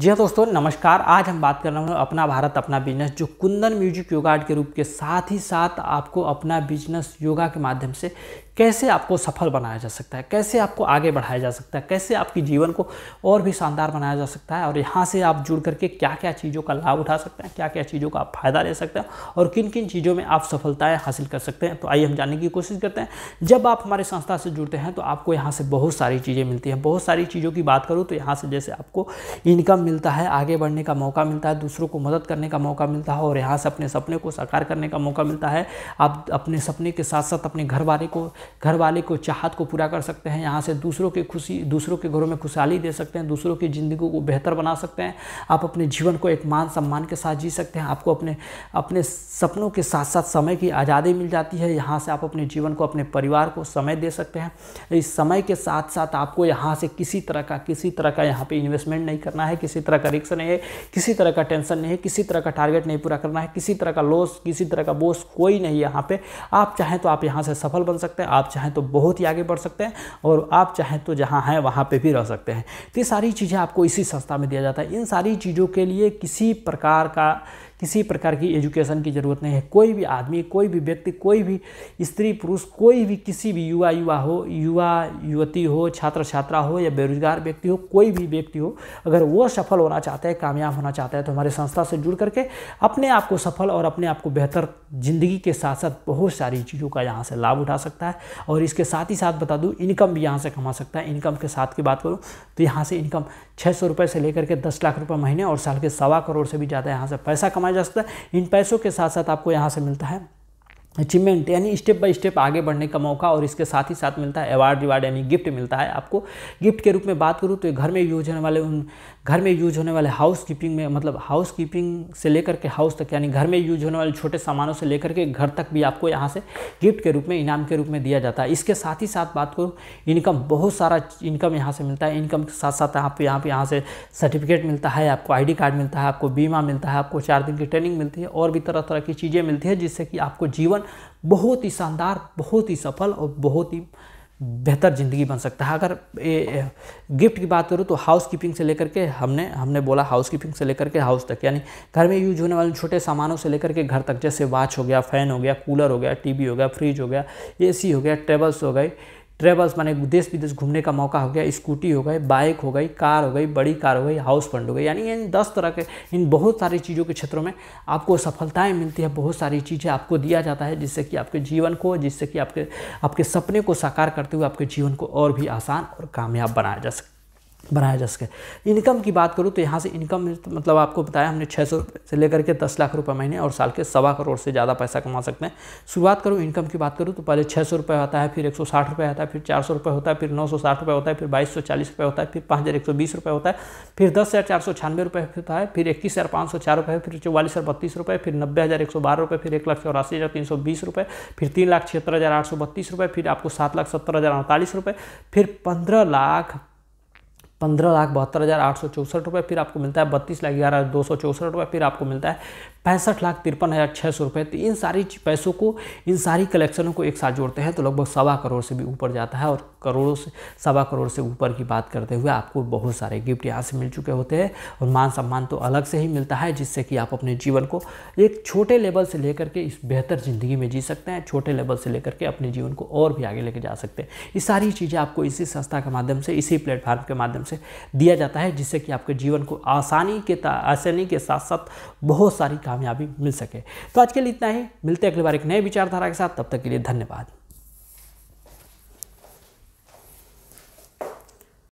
जी हाँ दोस्तों नमस्कार आज हम बात कर रहे हैं अपना भारत अपना बिजनेस जो कुंदन म्यूजिक योगा के रूप के साथ ही साथ आपको अपना बिजनेस योगा के माध्यम से कैसे आपको सफल बनाया जा सकता है कैसे आपको आगे बढ़ाया जा सकता है कैसे आपकी जीवन को और भी शानदार बनाया जा सकता है और यहाँ से आप जुड़ करके क्या क्या चीज़ों का लाभ उठा सकते हैं क्या क्या चीज़ों का आप फायदा ले सकते हैं और किन किन चीज़ों में आप सफलताएँ हासिल कर सकते हैं तो आइए हम जानने की कोशिश करते हैं जब आप हमारे संस्था से जुड़ते हैं तो आपको यहाँ से बहुत सारी चीज़ें मिलती हैं बहुत सारी चीज़ों की बात करूँ तो यहाँ से जैसे आपको इनकम मिलता है आगे बढ़ने का मौका मिलता है दूसरों को मदद करने का मौका मिलता है और यहाँ से अपने सपने को साकार करने का मौका मिलता है आप अपने सपने के साथ साथ अपने घर वाले को घर वाले को चाहत को पूरा कर सकते हैं यहाँ से दूसरों की खुशी दूसरों के घरों में खुशहाली दे सकते हैं दूसरों की ज़िंदगी को बेहतर बना सकते हैं आप अपने जीवन को एक मान सम्मान के साथ जी सकते हैं आपको अपने अपने सपनों के साथ साथ समय की आज़ादी मिल जाती है यहाँ से आप अपने जीवन को अपने परिवार को समय दे सकते हैं इस समय के साथ साथ आपको यहाँ से किसी तरह का किसी तरह का यहाँ पर इन्वेस्टमेंट नहीं करना है किसी तरह का रिक्स नहीं है किसी तरह का टेंशन नहीं है किसी तरह का टारगेट नहीं पूरा करना है किसी तरह का लॉस किसी तरह का बोस कोई नहीं यहाँ पर आप चाहें तो आप यहाँ से सफल बन सकते हैं आप चाहें तो बहुत ही आगे बढ़ सकते हैं और आप चाहें तो जहाँ हैं वहाँ पर भी रह सकते हैं तो ये सारी चीज़ें आपको इसी संस्था में दिया जाता है इन सारी चीज़ों के लिए किसी प्रकार का किसी प्रकार की एजुकेशन की ज़रूरत नहीं है कोई भी आदमी कोई भी व्यक्ति कोई भी स्त्री पुरुष कोई भी किसी भी युवा युवा हो युवा युवती हो छात्र छात्रा हो या बेरोजगार व्यक्ति हो कोई भी व्यक्ति हो अगर वो सफल होना चाहता है कामयाब होना चाहता है तो हमारे संस्था से जुड़ करके अपने आप को सफल और अपने आप को बेहतर ज़िंदगी के साथ साथ बहुत सारी चीज़ों का यहाँ से लाभ उठा सकता है और इसके साथ ही साथ बता दूँ इनकम भी यहाँ से कमा सकता है इनकम के साथ की बात करूँ तो यहाँ से इनकम छः सौ रुपये से लेकर के दस लाख रुपये महीने और साल के सवा करोड़ से भी ज़्यादा यहाँ से पैसा कमा कमाया जा सकता है इन पैसों के साथ साथ आपको यहाँ से मिलता है अचीवमेंट यानी स्टेप बाय स्टेप आगे बढ़ने का मौका और इसके साथ ही साथ मिलता है अवार्ड रिवार्ड यानी गिफ्ट मिलता है आपको गिफ्ट के रूप में बात करूँ तो घर में यूज होने वाले उन घर में यूज होने वाले हाउस कीपिंग में मतलब हाउस कीपिंग से लेकर के हाउस तक यानी घर में यूज होने वाले छोटे सामानों से लेकर के घर तक भी आपको यहाँ से गिफ्ट के रूप में इनाम के रूप में दिया जाता है इसके साथ ही साथ बात करूँ इनकम बहुत सारा इनकम यहाँ से मिलता है इनकम के साथ साथ आप यहाँ पर यहाँ से सर्टिफिकेट मिलता है आपको आई कार्ड मिलता है आपको बीमा मिलता है आपको चार दिन की ट्रेनिंग मिलती है और भी तरह तरह की चीज़ें मिलती है जिससे कि आपको जीवन बहुत ही शानदार बहुत ही सफल और बहुत ही बेहतर ज़िंदगी बन सकता है अगर ए, गिफ्ट की बात करूँ तो हाउस कीपिंग से लेकर के हमने हमने बोला हाउस कीपिंग से लेकर के हाउस तक यानी घर में यूज होने वाले छोटे सामानों से लेकर के घर तक जैसे वॉच हो गया फ़ैन हो गया कूलर हो गया टीवी हो गया फ्रिज हो गया एसी हो गया टेबल्स हो गए ट्रेवल्स माने देश विदेश घूमने का मौका हो गया स्कूटी हो गई बाइक हो गई कार हो गई बड़ी कार हो गई हाउस फंड हो गई यानी इन दस तरह के इन बहुत सारी चीज़ों के क्षेत्रों में आपको सफलताएं मिलती है बहुत सारी चीज़ें आपको दिया जाता है जिससे कि आपके जीवन को जिससे कि आपके आपके सपने को साकार करते हुए आपके जीवन को और भी आसान और कामयाब बनाया जा सकता है बनाया जा सके इनकम की बात करूँ तो यहाँ से इनकम मतलब आपको बताया हमने छः सौ से लेकर के दस लाख रुपए महीने और साल के सवा करोड़ से ज़्यादा पैसा कमा सकते हैं शुरुआत करूँ इनकम की बात करूँ तो पहले छः सौ रुपये होता है फिर एक सौ रुपये आता है फिर चार सौ रुपये होता है फिर नौ सौ साठ रुपये होता है फिर बाईस सौ चालीस रुपये होता है फिर पाँच हज़ार एक सौ बीस रुपये होता है फिर दस हज़ार चार सौ छानवे रुपये फिर होता है फिर इक्कीस हज़ार पाँच सौ चार रुपये फिर चौवालीस हज़ार बत्तीस रुपये फिर नब्बे हज़ार एक सौ बारह रुपये फिर एक लाख चौरासी हज़ार तीन सौ बीस रुपये फिर तीन लाख छिहत्तर हज़ार आठ सौ बत्तीस रुपये फिर आपको सात लाख सत्तर हज़ार अड़तालीस रुपये फिर पंद्रह लाख पंद्रह लाख बहत्तर हज़ार आठ सौ चौंसठ रुपये फिर आपको मिलता है बत्तीस लाख ग्यारह दो सौ चौंसठ रुपये फिर आपको मिलता है पैंसठ लाख तिरपन हज़ार छः सौ रुपये तो इन सारी पैसों को इन सारी कलेक्शनों को एक साथ जोड़ते हैं तो लगभग सवा करोड़ से भी ऊपर जाता है और करोड़ों से सवा करोड़ से ऊपर की बात करते हुए आपको बहुत सारे गिफ्ट यहाँ से मिल चुके होते हैं और मान सम्मान तो अलग से ही मिलता है जिससे कि आप अपने जीवन को एक छोटे लेवल से लेकर के इस बेहतर ज़िंदगी में जी सकते हैं छोटे लेवल से लेकर के अपने जीवन को और भी आगे लेके जा सकते हैं ये सारी चीज़ें आपको इसी संस्था के माध्यम से इसी प्लेटफार्म के माध्यम से दिया जाता है जिससे कि आपके जीवन को आसानी के आसानी के साथ साथ बहुत सारी कामयाबी मिल सके तो आज के लिए इतना ही मिलते अगली बार एक नए विचारधारा के साथ तब तक के लिए धन्यवाद